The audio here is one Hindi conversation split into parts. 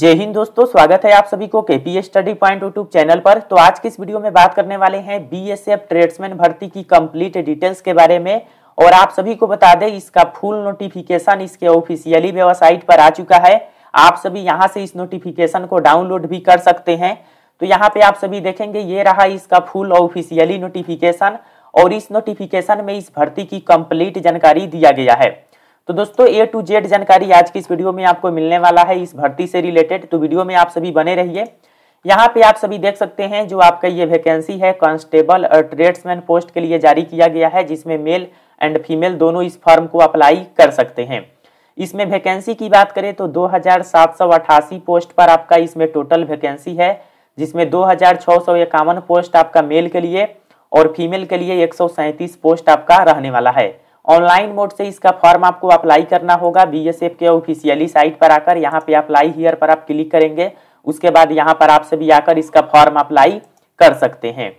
जय हिंद दोस्तों स्वागत है आप सभी को KP study point YouTube channel पर तो आज की इस वीडियो में बात करने वाले हैं बीएसएफ ट्रेड्समैन भर्ती की कंप्लीट डिटेल्स के बारे में और आप सभी को बता दें इसका फुल नोटिफिकेशन इसके ऑफिशियली वेबसाइट पर आ चुका है आप सभी यहाँ से इस नोटिफिकेशन को डाउनलोड भी कर सकते हैं तो यहाँ पे आप सभी देखेंगे ये रहा इसका फुल ऑफिशियली नोटिफिकेशन और इस नोटिफिकेशन में इस भर्ती की कम्प्लीट जानकारी दिया गया है तो दोस्तों ए टू जेड जानकारी आज की इस वीडियो में आपको मिलने वाला है इस भर्ती से रिलेटेड तो वीडियो में आप सभी बने रहिए यहाँ पे आप सभी देख सकते हैं जो आपका ये वैकेंसी है कांस्टेबल और ट्रेड्समैन पोस्ट के लिए जारी किया गया है जिसमें मेल एंड फीमेल दोनों इस फॉर्म को अप्लाई कर सकते हैं इसमें वैकेंसी की बात करें तो दो पोस्ट पर आपका इसमें टोटल वैकेंसी है जिसमें दो पोस्ट आपका मेल के लिए और फीमेल के लिए एक पोस्ट आपका रहने वाला है ऑनलाइन मोड से इसका फॉर्म आपको अप्लाई करना होगा बी एस एफ के ऑफिशियली साइट पर आकर यहाँ पे अप्लाई हियर पर आप क्लिक करेंगे उसके बाद यहाँ पर आप सभी आकर इसका फॉर्म अप्लाई कर सकते हैं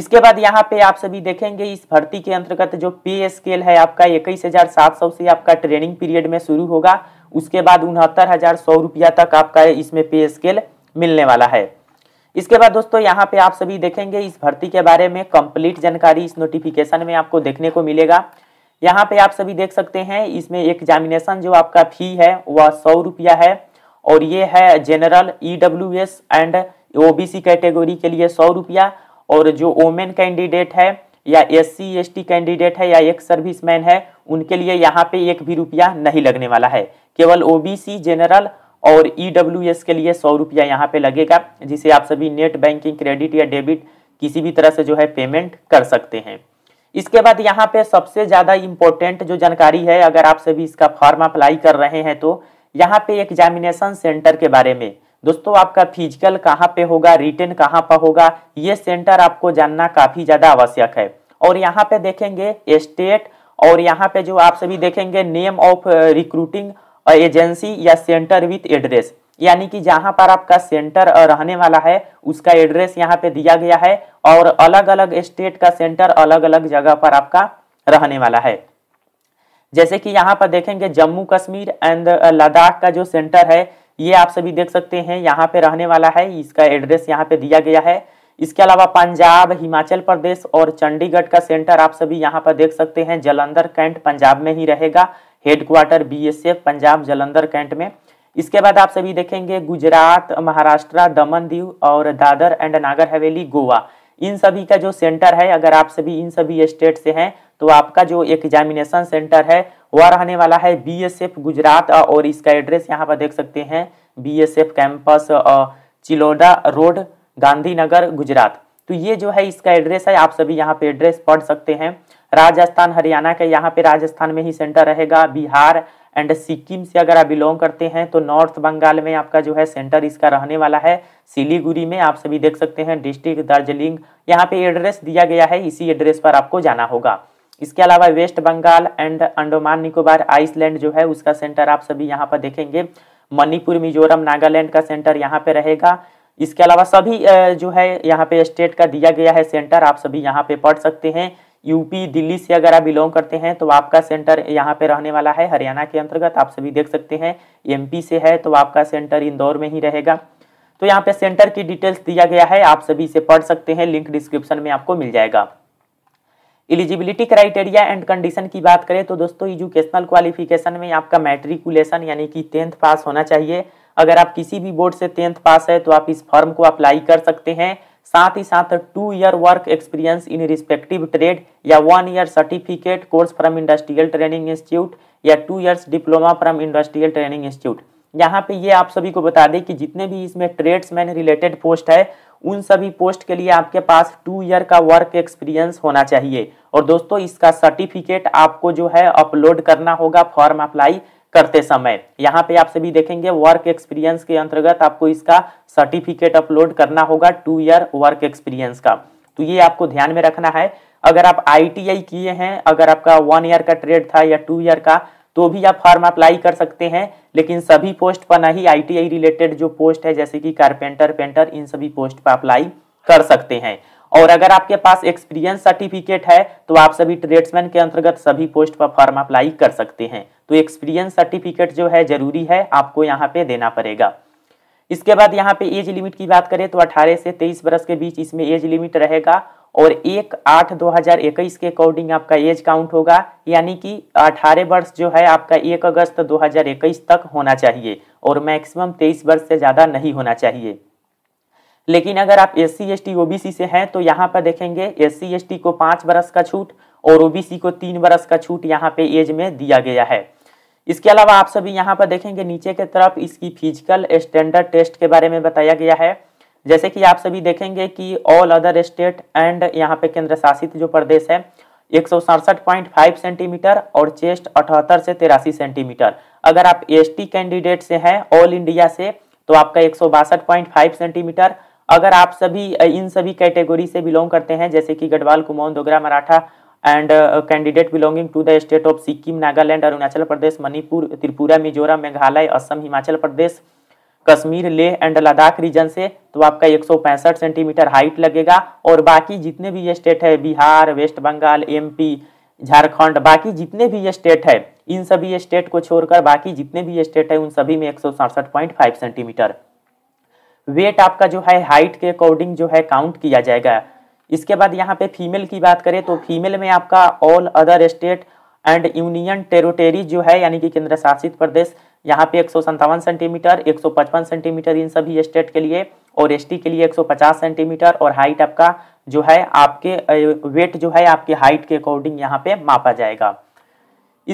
इसके बाद यहाँ पे आप सभी देखेंगे इस भर्ती के अंतर्गत जो पे स्केल है आपका इक्कीस हजार सात सौ से आपका ट्रेनिंग पीरियड में शुरू होगा उसके बाद उनहत्तर हजार सौ रुपया तक आपका इसमें पे स्केल मिलने वाला है इसके बाद दोस्तों यहाँ पे आप सभी देखेंगे इस भर्ती के बारे में कंप्लीट जानकारी इस नोटिफिकेशन में आपको देखने को मिलेगा यहाँ पे आप सभी देख सकते हैं इसमें एग्जामिनेशन जो आपका फी है वह सौ रुपया है और ये है general E W S and OBC category के लिए सौ रुपया और जो ओमेन कैंडिडेट e है या S C S T candidate है या एक सर्विसमैन है उनके लिए यहाँ पे एक भी रुपया नहीं लगने वाला है केवल ओ जनरल और ई डब्ल्यू एस के लिए सौ रुपया यहाँ पे लगेगा जिसे आप सभी नेट बैंकिंग क्रेडिट या डेबिट किसी भी तरह से जो है पेमेंट कर सकते हैं इसके बाद यहाँ पे सबसे ज़्यादा इम्पोर्टेंट जो जानकारी है अगर आप सभी इसका फॉर्म अप्लाई कर रहे हैं तो यहाँ पे एग्जामिनेशन सेंटर के बारे में दोस्तों आपका फिजिकल कहाँ पे होगा रिटेन कहाँ पर होगा ये सेंटर आपको जानना काफ़ी ज़्यादा आवश्यक है और यहाँ पे देखेंगे स्टेट और यहाँ पे जो आप सभी देखेंगे नेम ऑफ रिक्रूटिंग एजेंसी या सेंटर विथ एड्रेस यानी कि जहां पर आपका सेंटर रहने वाला है उसका एड्रेस यहाँ पे दिया गया है और अलग अलग स्टेट का सेंटर अलग अलग जगह पर आपका रहने वाला है जैसे कि यहाँ पर देखेंगे जम्मू कश्मीर एंड लद्दाख का जो सेंटर है ये आप सभी देख सकते हैं यहाँ पे रहने वाला है इसका एड्रेस यहाँ पे दिया गया है इसके अलावा पंजाब हिमाचल प्रदेश और चंडीगढ़ का सेंटर आप सभी यहाँ पर देख सकते हैं जलंधर कैंट पंजाब में ही रहेगा headquarter BSF Punjab Jalandhar cantt में इसके बाद आप सभी देखेंगे गुजरात महाराष्ट्र दमन दीव और दादर एंड नागर हवेली गोवा इन सभी का जो सेंटर है अगर आप सभी इन सभी स्टेट से हैं तो आपका जो एग्जामिनेशन सेंटर है वह रहने वाला है बीएसएफ गुजरात और इसका एड्रेस यहाँ पर देख सकते हैं BSF campus Chiloda road Gandhinagar Gujarat तो ये जो है इसका एड्रेस है आप सभी यहाँ पे एड्रेस पढ़ सकते हैं राजस्थान हरियाणा के यहाँ पे राजस्थान में ही सेंटर रहेगा बिहार एंड सिक्किम से अगर आप बिलोंग करते हैं तो नॉर्थ बंगाल में आपका जो है सेंटर इसका रहने वाला है सिलीगुड़ी में आप सभी देख सकते हैं डिस्ट्रिक्ट दार्जिलिंग यहाँ पे एड्रेस दिया गया है इसी एड्रेस पर आपको जाना होगा इसके अलावा west Bengal and Andaman Nicobar island जो है उसका सेंटर आप सभी यहाँ पर देखेंगे मणिपुर मिजोरम नागालैंड का सेंटर यहाँ पे रहेगा इसके अलावा सभी जो है यहाँ पे स्टेट का दिया गया है सेंटर आप सभी यहाँ पे पढ़ सकते हैं यूपी दिल्ली से अगर आप बिलोंग करते हैं तो आपका सेंटर यहाँ पे रहने वाला है हरियाणा के अंतर्गत आप सभी देख सकते हैं एमपी से है तो आपका सेंटर इंदौर में ही रहेगा तो यहाँ पे सेंटर की डिटेल्स दिया गया है आप सभी इसे पढ़ सकते हैं लिंक डिस्क्रिप्शन में आपको मिल जाएगा एलिजिबिलिटी क्राइटेरिया एंड कंडीशन की बात करें तो दोस्तों एजुकेशनल क्वालिफिकेशन में आपका मैट्रिकुलेशन यानी कि टेंथ पास होना चाहिए अगर आप किसी भी बोर्ड से टेंथ पास है तो आप इस फॉर्म को अप्लाई कर सकते हैं साथ ही साथ two year work experience in respective trade या one year certificate course from industrial training institute या two years diploma from industrial training institute यहाँ पे ये आप सभी को बता दें कि जितने भी इसमें ट्रेड्समैन रिलेटेड पोस्ट है उन सभी पोस्ट के लिए आपके पास टू ईयर का वर्क एक्सपीरियंस होना चाहिए और दोस्तों इसका सर्टिफिकेट आपको जो है अपलोड करना होगा फॉर्म अप्लाई करते समय यहाँ पे आप सभी देखेंगे वर्क एक्सपीरियंस के अंतर्गत आपको इसका सर्टिफिकेट अपलोड करना होगा टू ईयर वर्क एक्सपीरियंस का तो ये आपको ध्यान में रखना है अगर आप आई किए हैं अगर आपका वन ईयर का ट्रेड था या टू ईयर का तो भी आप फॉर्म अप्लाई कर सकते हैं लेकिन सभी पोस्ट पर नहीं आई रिलेटेड जो पोस्ट है जैसे कि कारपेंटर पेंटर इन सभी पोस्ट पर अप्लाई कर सकते हैं और अगर आपके पास एक्सपीरियंस सर्टिफिकेट है तो आप सभी ट्रेड्समैन के अंतर्गत सभी पोस्ट पर फॉर्म अप्लाई कर सकते हैं तो एक्सपीरियंस सर्टिफिकेट जो है जरूरी है आपको यहाँ पे देना पड़ेगा इसके बाद यहाँ पे एज लिमिट की बात करें तो 18 से 23 वर्ष के बीच इसमें एज लिमिट रहेगा और एक आठ दो हजार इक्कीस के अकॉर्डिंग आपका एज काउंट होगा यानी कि 18 वर्ष जो है आपका एक अगस्त 2021 तक होना चाहिए और मैक्सिमम 23 वर्ष से ज़्यादा नहीं होना चाहिए लेकिन अगर आप S C S T OBC से हैं तो यहाँ पर देखेंगे एस सी एस टी को पाँच वर्ष का छूट और ओ को तीन वर्ष का छूट यहाँ पे एज में दिया गया है इसके अलावा आप सभी यहाँ पर देखेंगे नीचे के तरफ इसकी फिजिकल स्टैंडर्ड टेस्ट के बारे में बताया गया है जैसे कि आप सभी देखेंगे कि ऑल अदर स्टेट एंड यहाँ पे केंद्र शासित जो प्रदेश है एक सेंटीमीटर और चेस्ट अठहत्तर से तिरासी सेंटीमीटर अगर आप एसटी कैंडिडेट से हैं ऑल इंडिया से तो आपका एक सेंटीमीटर अगर आप सभी इन सभी कैटेगरी से बिलोंग करते हैं जैसे कि Garhwal Kumaon Dogra Maratha and candidate belonging to the state of Sikkim Nagaland Arunachal Pradesh Manipur Tripura Mizoram Meghalaya Assam Himachal Pradesh Kashmir Leh and Ladakh region से तो आपका एक सेंटीमीटर हाइट लगेगा और बाकी जितने भी ये स्टेट है बिहार वेस्ट बंगाल एम झारखंड बाकी जितने भी ये स्टेट है इन सभी स्टेट को छोड़कर बाकी जितने भी स्टेट है उन सभी में एक सेंटीमीटर वेट आपका जो है हाइट के अकॉर्डिंग जो है काउंट किया जाएगा इसके बाद यहाँ पे फीमेल की बात करें तो फीमेल में आपका all other state and union territory जो है यानी कि केंद्र शासित प्रदेश यहाँ पे एक सेंटीमीटर एक सेंटीमीटर इन सभी स्टेट के लिए और एसटी के लिए 150 सेंटीमीटर और हाइट आपका जो है आपके वेट जो है आपकी हाइट के अकॉर्डिंग यहाँ पे मापा जाएगा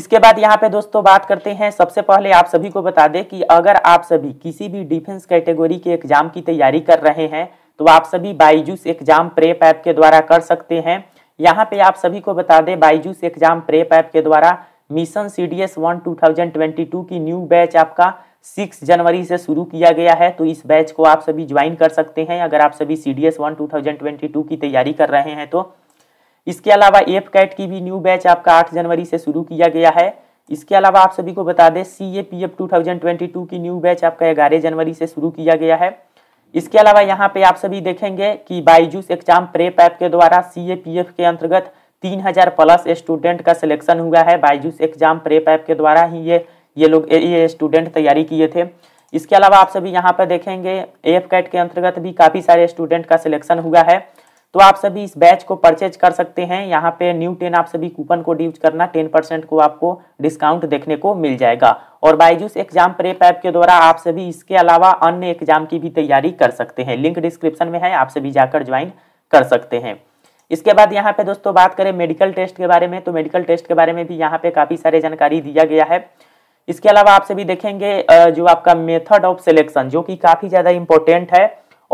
इसके बाद यहाँ पे दोस्तों बात करते हैं सबसे पहले आप सभी को बता दें कि अगर आप सभी किसी भी डिफेंस कैटेगरी के एग्जाम की तैयारी कर रहे हैं तो आप सभी बाईजूस एग्जाम प्रेप ऐप के द्वारा कर सकते हैं यहाँ पे आप सभी को बता दें बाईजूस एग्जाम प्रेप ऐप के द्वारा mission C D S one two thousand twenty two की न्यू बैच आपका सिक्स जनवरी से शुरू किया गया है तो इस बैच को आप सभी ज्वाइन कर सकते हैं अगर आप सभी C D S one two thousand twenty two की तैयारी कर रहे हैं तो इसके अलावा एफ कैट की भी न्यू बैच आपका आठ जनवरी से शुरू किया गया है इसके अलावा आप सभी को बता दें C A P F two thousand twenty two की न्यू बैच आपका ग्यारह जनवरी से शुरू किया गया है इसके अलावा यहाँ पे आप सभी देखेंगे कि बाईजूस एग्जाम प्रेप ऐप के द्वारा सी के अंतर्गत 3000 प्लस स्टूडेंट का सिलेक्शन हुआ है बाईजूस एग्जाम प्रेप ऐप के द्वारा ही ये ये लोग ये स्टूडेंट तैयारी किए थे इसके अलावा आप सभी यहाँ पर देखेंगे एफ कैट के अंतर्गत भी काफ़ी सारे स्टूडेंट का सिलेक्शन हुआ है तो आप सभी इस बैच को परचेज कर सकते हैं यहाँ पे न्यू टेन आप सभी कूपन को यूज करना टेन परसेंट को आपको डिस्काउंट देखने को मिल जाएगा और बायजूस एग्जाम प्रेप ऐप के द्वारा आप सभी इसके अलावा अन्य एग्जाम की भी तैयारी कर सकते हैं लिंक डिस्क्रिप्शन में है आप सभी जाकर ज्वाइन कर सकते हैं इसके बाद यहाँ पे दोस्तों बात करें मेडिकल टेस्ट के बारे में तो मेडिकल टेस्ट के बारे में भी यहाँ पे काफ़ी सारे जानकारी दिया गया है इसके अलावा आप सभी देखेंगे जो आपका मेथड ऑफ सिलेक्शन जो कि काफ़ी ज़्यादा इंपॉर्टेंट है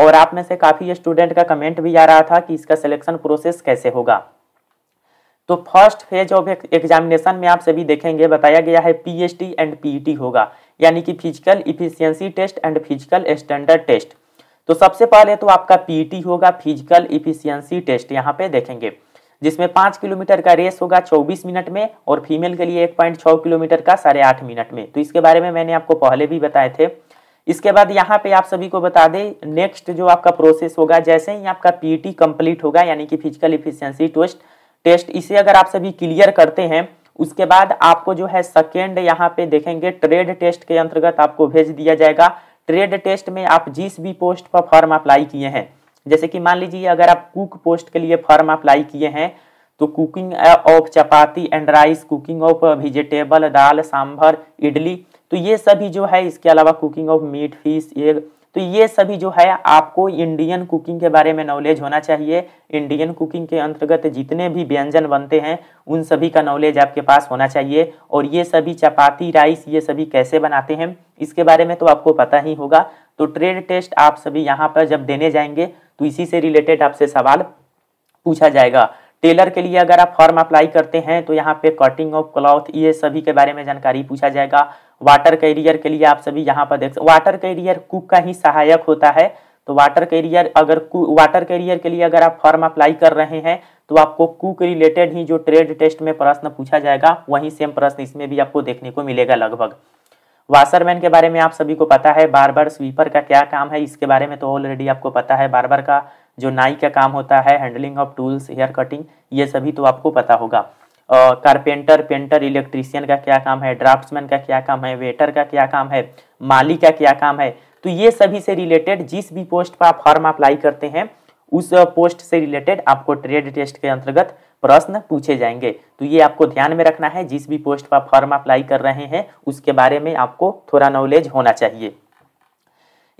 और आप में से काफ़ी स्टूडेंट का कमेंट भी आ रहा था कि इसका सिलेक्शन प्रोसेस कैसे होगा तो फर्स्ट फेज ऑफ एग्जामिनेशन में आप सभी देखेंगे बताया गया है पीएचटी एंड पीईटी होगा यानी कि physical efficiency test and physical standard test तो सबसे पहले तो आपका पीईटी e होगा फिजिकल इफिशियंसी टेस्ट यहाँ पे देखेंगे जिसमें पांच किलोमीटर का रेस होगा चौबीस मिनट में और फीमेल के लिए एक पॉइंट छ किलोमीटर का साढ़े आठ मिनट में तो इसके बारे में मैंने आपको पहले भी बताए थे इसके बाद यहाँ पे आप सभी को बता दें नेक्स्ट जो आपका प्रोसेस होगा जैसे ही आपका पीटी कंप्लीट होगा यानी कि फिजिकल इफिशियंसी टेस्ट टेस्ट इसे अगर आप सभी क्लियर करते हैं उसके बाद आपको जो है सेकेंड यहाँ पे देखेंगे ट्रेड टेस्ट के अंतर्गत आपको भेज दिया जाएगा ट्रेड टेस्ट में आप जिस भी पोस्ट पर फॉर्म अप्लाई किए हैं जैसे कि मान लीजिए अगर आप कुक पोस्ट के लिए फॉर्म अप्लाई किए हैं तो cooking of chapati and rice cooking of vegetable dal sambar idli तो ये सभी जो है इसके अलावा cooking of meat fish egg तो ये सभी जो है आपको इंडियन कुकिंग के बारे में नॉलेज होना चाहिए इंडियन कुकिंग के अंतर्गत जितने भी व्यंजन बनते हैं उन सभी का नॉलेज आपके पास होना चाहिए और ये सभी चपाती राइस ये सभी कैसे बनाते हैं इसके बारे में तो आपको पता ही होगा तो ट्रेड टेस्ट आप सभी यहाँ पर जब देने जाएंगे तो इसी से रिलेटेड आपसे सवाल पूछा जाएगा टेलर के लिए अगर आप फॉर्म अप्लाई करते हैं तो यहाँ पे कटिंग ऑफ क्लॉथ ये सभी के बारे में जानकारी पूछा जाएगा वाटर कैरियर के लिए आप सभी यहाँ पर देख सकते वाटर कैरियर कुक का ही सहायक होता है तो वाटर कैरियर अगर वाटर कैरियर के लिए अगर आप फॉर्म अप्लाई कर रहे हैं तो आपको कुक रिलेटेड ही जो ट्रेड टेस्ट में प्रश्न पूछा जाएगा वही सेम प्रश्न इसमें भी आपको देखने को मिलेगा लगभग वाशरमैन के बारे में आप सभी को पता है बार बार स्वीपर का क्या काम है इसके बारे में तो ऑलरेडी आपको पता है बार बार का जो नाई का काम होता है handling of tools hair cutting ये सभी तो आपको पता होगा कारपेंटर पेंटर इलेक्ट्रीशियन का क्या काम है ड्राफ्टमैन का क्या काम है वेटर का क्या काम है माली का क्या काम है तो ये सभी से रिलेटेड जिस भी पोस्ट पर आप फॉर्म अप्लाई करते हैं उस पोस्ट से रिलेटेड आपको ट्रेड टेस्ट के अंतर्गत प्रश्न पूछे जाएंगे तो ये आपको ध्यान में रखना है जिस भी पोस्ट पर फॉर्म अप्लाई कर रहे हैं उसके बारे में आपको थोड़ा नॉलेज होना चाहिए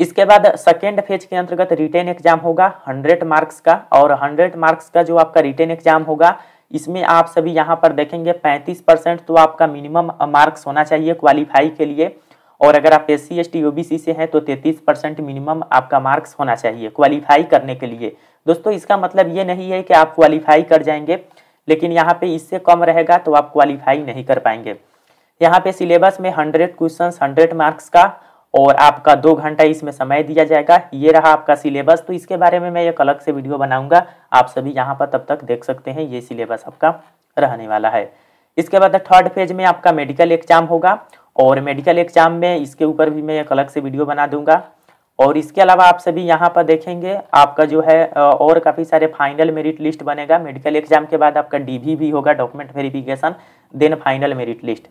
इसके बाद सेकेंड फेज के अंतर्गत रिटेन एग्जाम होगा 100 मार्क्स का और 100 मार्क्स का जो आपका रिटेन एग्जाम होगा इसमें आप सभी यहाँ पर देखेंगे 35 परसेंट तो आपका मिनिमम मार्क्स होना चाहिए क्वालिफाई के लिए और अगर आप S C S T OBC से हैं तो 33 परसेंट मिनिमम आपका मार्क्स होना चाहिए क्वालिफाई करने के लिए दोस्तों इसका मतलब ये नहीं है कि आप क्वालिफाई कर जाएंगे लेकिन यहाँ पे इससे कम रहेगा तो आप क्वालिफाई नहीं कर पाएंगे यहाँ पे सिलेबस में हंड्रेड क्वेश्चन हंड्रेड मार्क्स का और आपका दो घंटा इसमें समय दिया जाएगा ये रहा आपका सिलेबस तो इसके बारे में मैं एक अलग से वीडियो बनाऊंगा आप सभी यहाँ पर तब तक देख सकते हैं ये सिलेबस आपका रहने वाला है इसके बाद थर्ड फेज में आपका मेडिकल एग्जाम होगा और मेडिकल एग्जाम में इसके ऊपर भी मैं एक अलग से वीडियो बना दूंगा और इसके अलावा आप सभी यहाँ पर देखेंगे आपका जो है और काफ़ी सारे फाइनल मेरिट लिस्ट बनेगा मेडिकल एग्जाम के बाद आपका डीवी भी होगा document verification then final merit list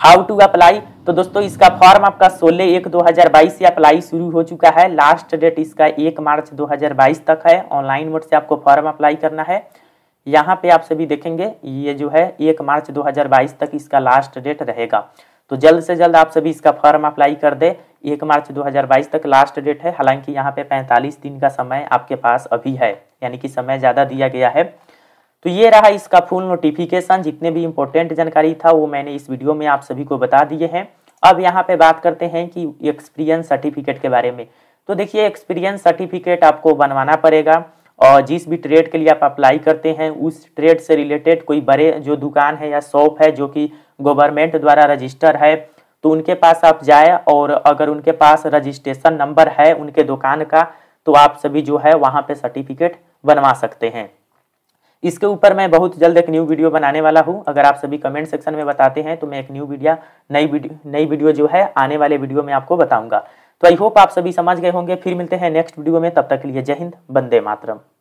how to apply तो दोस्तों इसका फॉर्म आपका 16 एक 2022 से अप्लाई शुरू हो चुका है लास्ट डेट इसका एक मार्च 2022 तक है ऑनलाइन मोड से आपको फॉर्म अप्लाई करना है यहाँ पे आप सभी देखेंगे ये जो है एक मार्च 2022 तक इसका लास्ट डेट रहेगा तो जल्द से जल्द आप सभी इसका फॉर्म अप्लाई कर दे एक मार्च बाईस तक लास्ट डेट है हालांकि यहाँ पे पैंतालीस दिन का समय आपके पास अभी है यानी कि समय ज़्यादा दिया गया है तो ये रहा इसका फुल नोटिफिकेशन जितने भी इम्पोर्टेंट जानकारी था वो मैंने इस वीडियो में आप सभी को बता दिए हैं अब यहाँ पे बात करते हैं कि एक्सपीरियंस सर्टिफिकेट के बारे में तो देखिए एक्सपीरियंस सर्टिफिकेट आपको बनवाना पड़ेगा और जिस भी ट्रेड के लिए आप अप्लाई करते हैं उस ट्रेड से रिलेटेड कोई बड़े जो दुकान है या शॉप है जो कि गवर्नमेंट द्वारा रजिस्टर है तो उनके पास आप जाए और अगर उनके पास रजिस्ट्रेशन नंबर है उनके दुकान का तो आप सभी जो है वहाँ पर सर्टिफिकेट बनवा सकते हैं इसके ऊपर मैं बहुत जल्द एक न्यू वीडियो बनाने वाला हूँ अगर आप सभी कमेंट सेक्शन में बताते हैं तो मैं एक न्यू वीडियो नई वीडियो नई वीडियो जो है आने वाले वीडियो में आपको बताऊंगा तो आई होप आप सभी समझ गए होंगे फिर मिलते हैं नेक्स्ट वीडियो में तब तक के लिए जय हिंद बंदे मातरम